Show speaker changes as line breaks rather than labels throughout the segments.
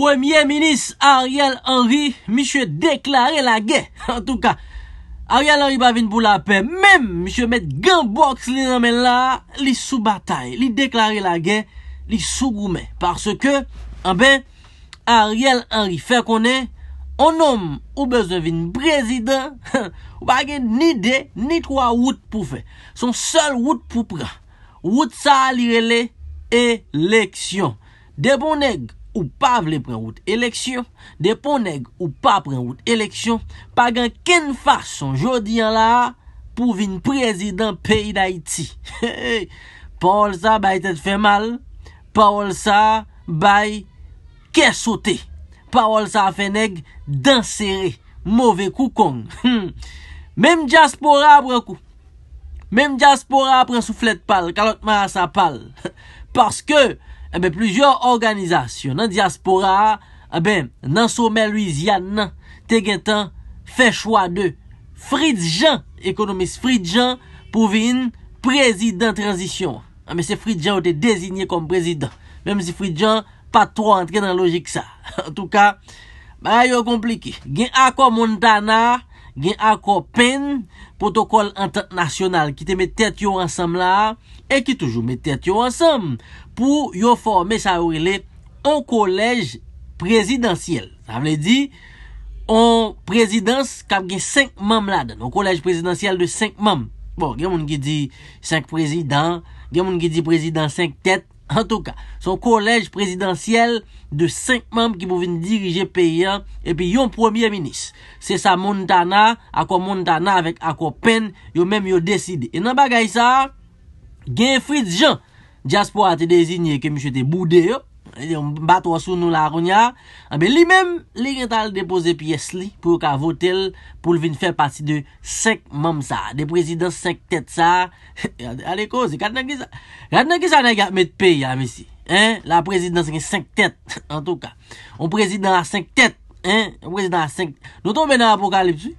Premier Minis Ariel Henry Mishwe deklare la ge En touka Ariel Henry ba vin pou la pe Mem mishwe met gun box li namen la Li sou bataye Li deklare la ge Li sou goume Parce ke An eh ben Ariel Henry Fè konè An nom ou bezè vin Prezident Ou bagè ni de Ni troa wout pou fe Son sol wout pou pra Wout sa li rele Eleksyon De bon neg Ou pa vle pren wout eleksyon Depon neg ou pa pren wout eleksyon Pagan ken fason Jodi an la Pou vin prezident peyi da iti Paol sa bay tet fe mal Paol sa Bay Kesote Paol sa fe neg Dansere Mouve kou kong hmm. Mem jaspora apre kou Mem jaspora apre souflet pal Kalot ma sa pal Paske Ebe, eh plujor organizasyon nan diaspora, ebe, eh nan soume Louisian nan, te gen tan, fe chwa de Fridjan ekonomist. Fridjan pou vin prezident transisyon. Ah, ebe, se Fridjan ou te dezinyen kom prezident. Mem si Fridjan, pa tro entren nan logik sa. En tou ka, ba yo komplike. Gen akwa Montana... gen akor pen protokol antonasyonal ki te met tèt yo ansam la e ki toujou met tèt yo ansam pou yo forme sa ourele on kolej prezidansyel. Sa vle di, on prezidans kal gen 5 mam la den, on kolej prezidansyel de 5 mam. Bon, gen moun gen di 5 prezidans, gen moun gen di prezidans 5 tèt, En tou ka, son kolej prezidentiyel de 5 membe ki pou vin dirije peyi an, epi yon premier minis. Se sa Montana, akwa Montana, akwa Penn, yo menm yo deside. E nan bagay sa, gen Fritz Jean, jaspo a te dezine ke mi chete boudè yo, Bat wosou nou la roun ya A ah, be li mem li gen tal depose piyes li Pou ka votel pou vin fe pati de Sek mam sa De prezident sek tet sa A le kozi Gat nan ki sa nan gat met pe ya misi La prezident seken sek tet En tou ka On prezident seken sek tet Non ton ben apokalip su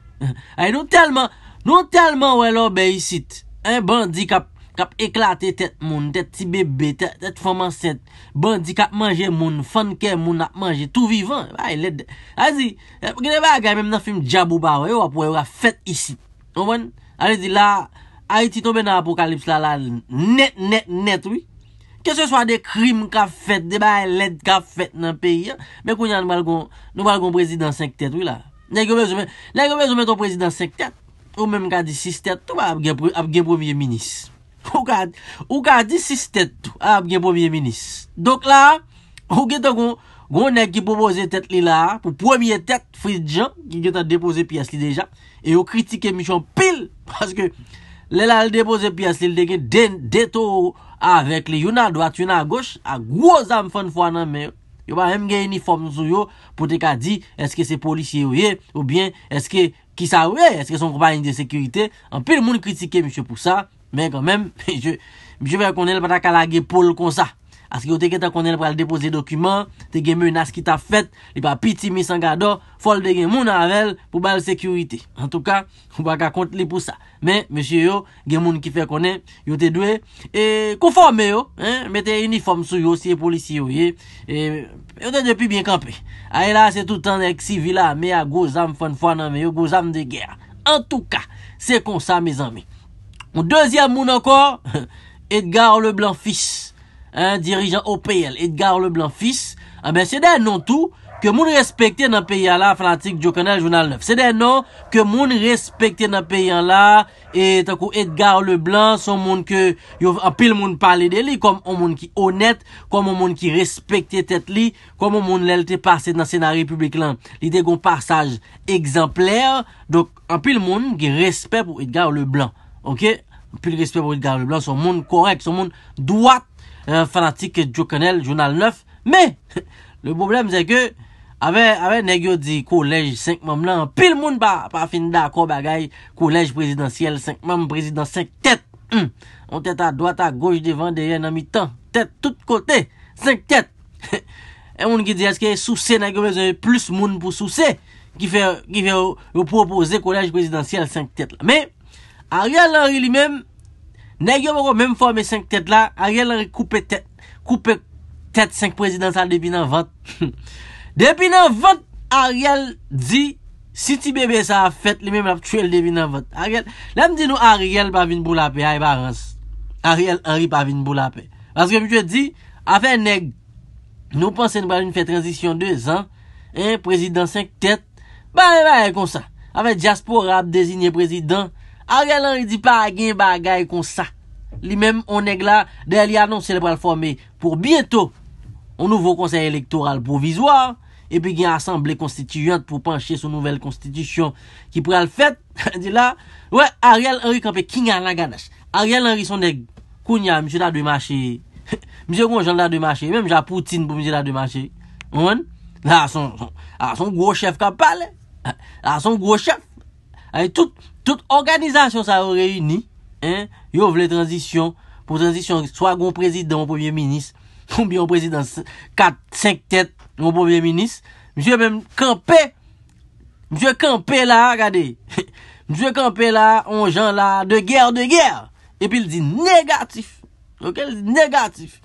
Non telman ou elon be yisit Un bandikap Kap eklate tet moun, tet ti bebe, tet foman set, bandi kap manje moun, fanke moun ap manje, tou vivan, bay led. Azi, eh, genye bagay menm nan film Dja Bouba, yo apou yo a fet isi. Owen, azi, la, a iti tombe nan apokalips la la net, net, net, oui. Kese swa de krim kap fet, de bay led kap fet nan peyi, men kou nyan nou balgon prezident senk tet, oui la. Nen kou bezou men ton prezident senk tet, ou menm ka di sis tet, tou ba ap gen prevye minis. Ou ka di 6 tet tou A ap gen pwobye minis Dok la ou geto gwen ekipo Boze tet li la pou pwobye tet Fridjan ki geto depoze pias li deja E yo kritike michon pil Paske lelal depoze pias li Lide gen deto ou Avek li yon a doat yon a goch A gwo zam fwane fwane Yo ba hem gen uniform sou yo Pwote ka di eske se polisye ou ye Ou bien eske ki sa ou ye Eske son kompanyen de sekurite An pil moun kritike michon pou sa Men kon men, je ve kon el pa ta kalage pol kon sa. Aske yo teke ta kon el pa depose dokumen, teke men yon as ki ta fet, li pa piti mi sanga do, fol de gen moun anvel pou bal sekurite. En tou ka, ou baka kont li pou sa. Men, mesye yo, gen moun ki fe kon el, yo te dwe, konforme yo, mette uniform sou yo siye polisye yo ye, yo te depi bin kampe. A e la se toutan ek sivila, me a gozam fon fon anme yo, gozam de ger. En tou ka, se kon sa me zanme. Moun ah, dezyan moun ankor, Edgar le Blanc fils, dirijan OPL, Edgar le Blanc fils, se den non tou ke moun respekte nan peyi an la, fanatik Djokanel Jounal 9. Se den non ke moun respekte nan peyi an la, etakou Edgar le Blanc son moun ke apil moun pale de li, komon moun ki honet, komon moun ki respekte tet li, komon moun lel te pase nan senare publik lan. Li de goun pasaj ekzempler, anpil moun ki respepe Edgar le Blanc. Ok, pil respet pou Edgar Leblanc, son moun korek, son moun doat euh, fanatik Joe Connell, Jounal 9. Me, le problem zè ke ave negyo di kolej 5 mam nan, pil moun pa fin da akor bagay kolej prezidentiyel 5 mam, prezident 5 tèt. On tèt a doat, a goj devan, deryen nan mi tan, tèt tout kote, 5 tèt. E moun ki di, eske souse negyo, zè plus moun pou souse ki fe repropose kolej prezidentiyel 5 tèt la. Me, Ariel Henry li mèm... Nèk yo mèm fò mèm 5 tèt la... Ariel Henry koupe tèt... Koupe tèt 5 prezidansal depi nan vòt... Depi nan vòt... Ariel di... Siti bebe sa fèt li mèm l'aptuel depi nan vòt... Ariel... Lèm di nou Ariel pavine bou la pè... Ah, Ariel Henry pavine bou la pè... Paske mi chè di... Afè nèk... Nou panse nou pavine fè transisyon 2 an... E prezidansal 5 tèt... Afè Jaspo Rab designe prezidans... Ariel Henry di pa gen bagay kon sa. Li menm on neg la, de li anons celebrel formé, pou bieto, on nouvo konsen elektoral provizor, epi gen asemble konstituyant pou panche sou nouvel konstitisyon, ki pou al fèt, di la, wè, Ariel Henry kanpe kingan la ganas. Ariel Henry son neg, kounya, msè da dwe mache, msè kon jan da dwe mache, menm japoutine pou msè da dwe mache, ouwen, la son, la son gwo chef kapal, la son gwo chef, Ay, tout, tout organizasyon sa ou reyuni, yo vle transisyon, pou transisyon, swa goun prezidant, goun poubyen minis, poubyen prezidant, kat, senk tet, goun poubyen minis, msye mwen kampe, msye kampe la, gade, msye kampe la, on jan la, de gyer, de gyer, epi li di negatif, ok, li di negatif,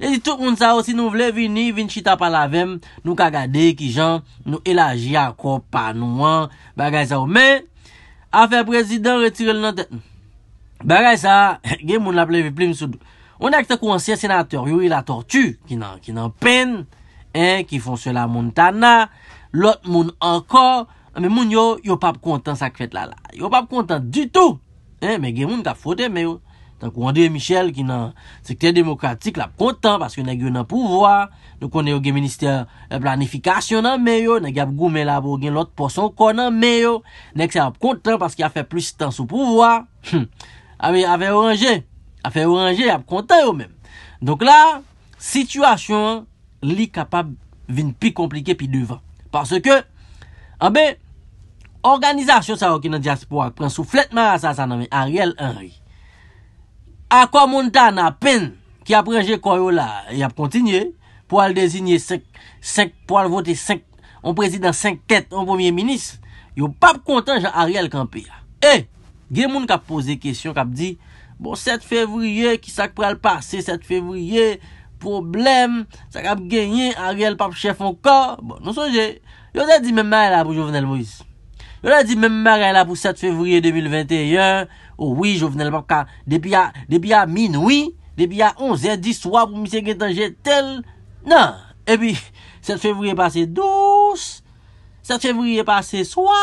li di tout moun sa ou, si nou vle vini, vini chita palavem, nou kagade ki jan, nou elaji akop panouan, bagay sa ou, men, Afèr prezidè, retire lè nòtè. Be ray sa, gen moun la pleve plim soudou. On ak te kou an sè senatèr, yow il a tortù, ki nan pen, ki fon sè la moun tanna, lot moun ankor, mè moun yo, yo pap kontan sak fèt lala. Yo pap kontan ditou, mè gen moun ta fote mè yo. Tan kou an deye Michel ki nan sektèr demokratik la ap kontan Paske nan gen nan pouvoi Nan konen yo gen minister eh, planifikasyon nan meyo Nan gen ap goumen la pou gen lot poson konan meyo Nan gen sa ap kontan paske a fe plis tan sou pouvoi hm, A fe oranje, a fe oranje, a ap kontan yo men Donk la, situasyon li kapab vin pi komplike pi devan Paske, an be, organizasyon sa yo ki nan diya Se pou ak pren sou flètman a sa sa nan men Ariel Henry Akwa moun tan apen ki ap reje kwa yo la yap kontinye, pou al desinye 5, pou al vote 5, an prezident 5 ket an pwominye minis, yo pap kontan jan Ariel Kampia. E, gen moun kap pose kesyon, kap di, bon 7 fevriye, kisak pou al pase 7 fevriye, problem, sak ap genye Ariel pap chef an ka, bon non soje, yo la di menmare la pou Jovenel Moïse. Yo la di menmare la pou 7 fevriye 2021, yo la di menmare la pou 7 fevriye 2021, Oh ouwi, Jouvenel, papka. Depi a min, ouwi. Depi a onze, dis, swa, pou misen gen tanje, tel. Nan. E pi, set fevriye pase douce. Set fevriye pase swa.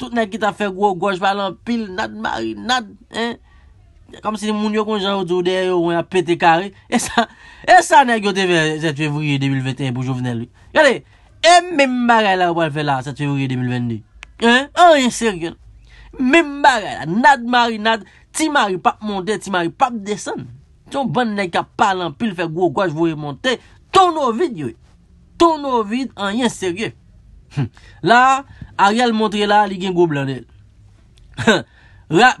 Tout nan ki ta fe gwo goj palan pil, nad mari, nad. Kom si moun yo kon jan ou doudè, ouwen apete kare. E sa nan ki yo te ve, set fevriye 2021, pou Jouvenel. Gade, e men baray la wan ve la, set fevriye 2022. An, yon seryon. Mem bagay la, nad mari nad, ti mari pap monte, ti mari pap desen. Tyon ban ne ka palan pil fè gwo kwa jwoy monte, ton o vid yoy. Ton o vid an yon serye. Hm. La, a ryal montre la li gen gwo blan del. Hm.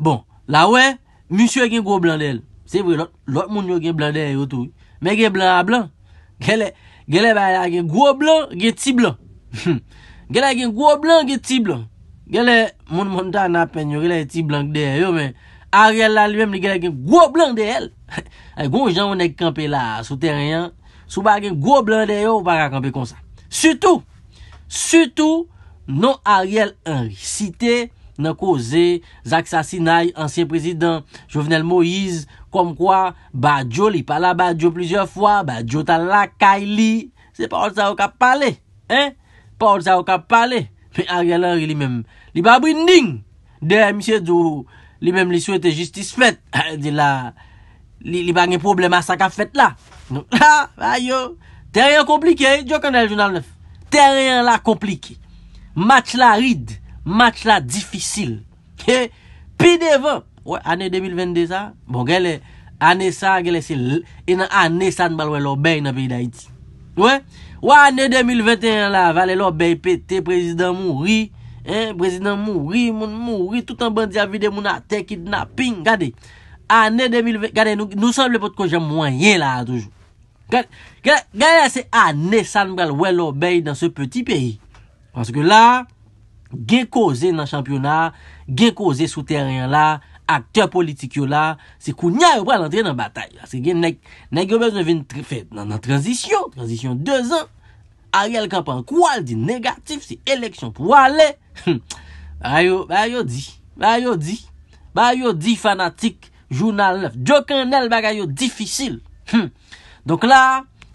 Bon, la wè, monsye gen gwo blan del. Se vre, lot moun yo gen blan del yotou. Men gen blan a blan. Gele, gele ba la gen gwo blan, gen ti blan. Hm. Gele gen gwo blan, gen ti blan. Gyele, moun moun ta na penyori la eti blanke dey yo, men. Ariel la liwem li gyele gen gwo blanke dey el. E goun jan moun ek kampe la sou teryen. Sou ba gen gwo blanke dey yo, ou pa rakampe kon sa. Soutou, soutou, non Ariel Henry. Site nan koze, Zak Sassi Nay, ansyen prezident, Jovenel Moïse, kom kwa, Badiou li. Pala Badiou plizye fwa, Badiou tala la, Kayli. Se pa ou sa ou ka pale. Hein? Pa ou sa ou ka pale. Pe a gelan ri li men, li ba brin ding, dey emisye djou, li men li souete justice fèt, li ba gen problem a sakaf fèt la. Ha, a yo, teryen komplike, jok anel jounan lef, teryen la komplike, match la rid, match la difisil. Pi devan, ane 2022 sa, bon gèle, ane sa gèle se l, in ane san balwe lo bè yon pi da iti. Wè, wè anè 2021 la, valè lò bèy pète, prezident moun ri, prezident moun ri, moun moun ri, tout an bandi avide moun a tekid na ping, gade, anè 2021, gade, nou sèm le pot ko jèm mwenye la, toujou, gade, gade, gade, se anè san bral wè lò bèy dan se peti peyi, panse ke la, gen koze nan championat, gen koze sou teryen la, akteur politik yo la, se kou nyay ou pral antre nan batay. Aske gen, negre bez nou ven nan transisyon, transisyon 2 an, Ariel Kampan kou al di negatif, se eleksyon pou wale, bayo di, bayo di, bayo di fanatik, jounal 9, jokan el bagay yo difisil. Donk la,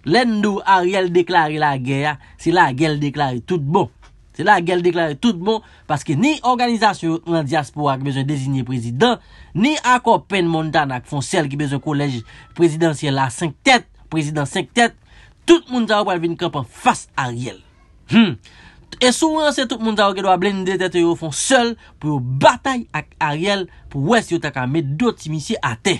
lendo Ariel deklare la geya, se la gel deklare tout bon. Bon, hmm. Se la gel deklare tout bon Paske ni organizasyon an diaspora ki bezon dezine prezident Ni akor pen mondan ak fon sel ki bezon kolej prezident Se la 5 tet, prezident 5 tet Tout moun za ou pal ven kampan fas a riel E souan se tout moun za ou ke do a blen de tet yo fon sel Po yo batay ak a riel Po wè si yo takan met do timisi ate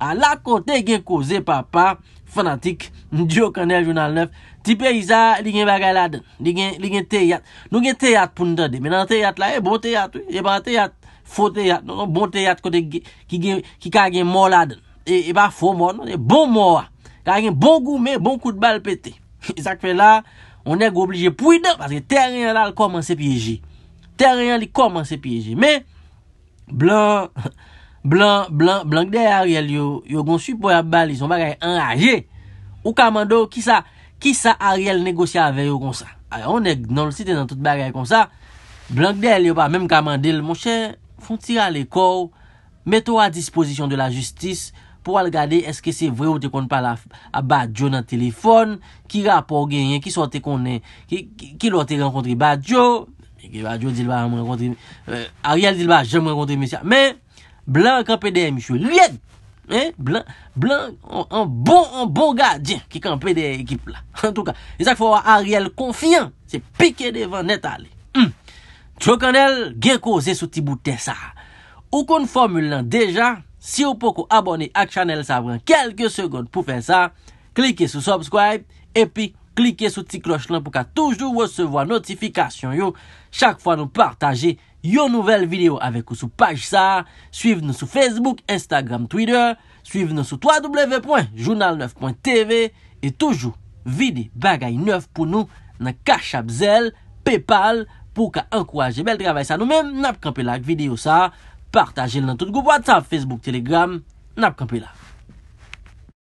A la kote gen koze papa fanatik, mdiyo kanel jounal 9 ti pe yisa, li gen bagay la den li gen teyat, nou gen teyat pou ndade, menan teyat la, e bon teyat e ban teyat, foteyat, non, non, bon teyat kote ki gen, ki ka gen mou la den, e, e ba foun moun, non, e bon mou, a, ka gen bon goume, bon kout bal pete, e sak fe la on e go obligé pou yi den, parce ke teriyan la l koman se piyeji teriyan li koman se piyeji, me blan Blan, blan, blan, blan de Ariel yow, yow goun su po yab bal, yow son bagay en raje, ou kamando ki sa, ki sa Ariel negosya ave yow kon sa. Ayo, on ek nan l site nan tout bagay kon sa, blan de Ariel yow pa, menm kamandel, mon chè, fon tira le kow, met wadispozisyon de la justis, pou al gade eske se vre ou te kon pala a Badjo nan telefoun, ki rapor genyen, ki sote konen, ki, ki, ki lò te renkontri Badjo, mi ge Badjo dil ba am renkontri, euh, Ariel dil ba jèm renkontri misya, menn. Blan kanpe de mishwe, liye. Eh, blan, blan, an bon, an bon ga, djen, ki kanpe de ekip la. En tout ka, e sa ki fwa a Ariel konfian, se pike devan net ale. Hmm, chou kanel, ge koze sou ti bouten sa. Ou kon formule lan deja, si ou poko abone ak chanel sa vran kelke segonde pou fen sa, klike sou subscribe, e pi klike sou ti kloche lan pou ka toujou wesevo a notifikasyon yo, chak fwa nou partaje. Yo nouvel video avek ou sou paj sa, Suiv nou sou Facebook, Instagram, Twitter, Suiv nou sou www.journal9.tv, E toujou, vide bagay 9 pou nou, Nan kachap zel, PayPal, Pou ka ankouraje bel travay sa nou men, Nap kanpe like video sa, Partajel nan tout goup wad sa, Facebook, Telegram, nap kanpe like.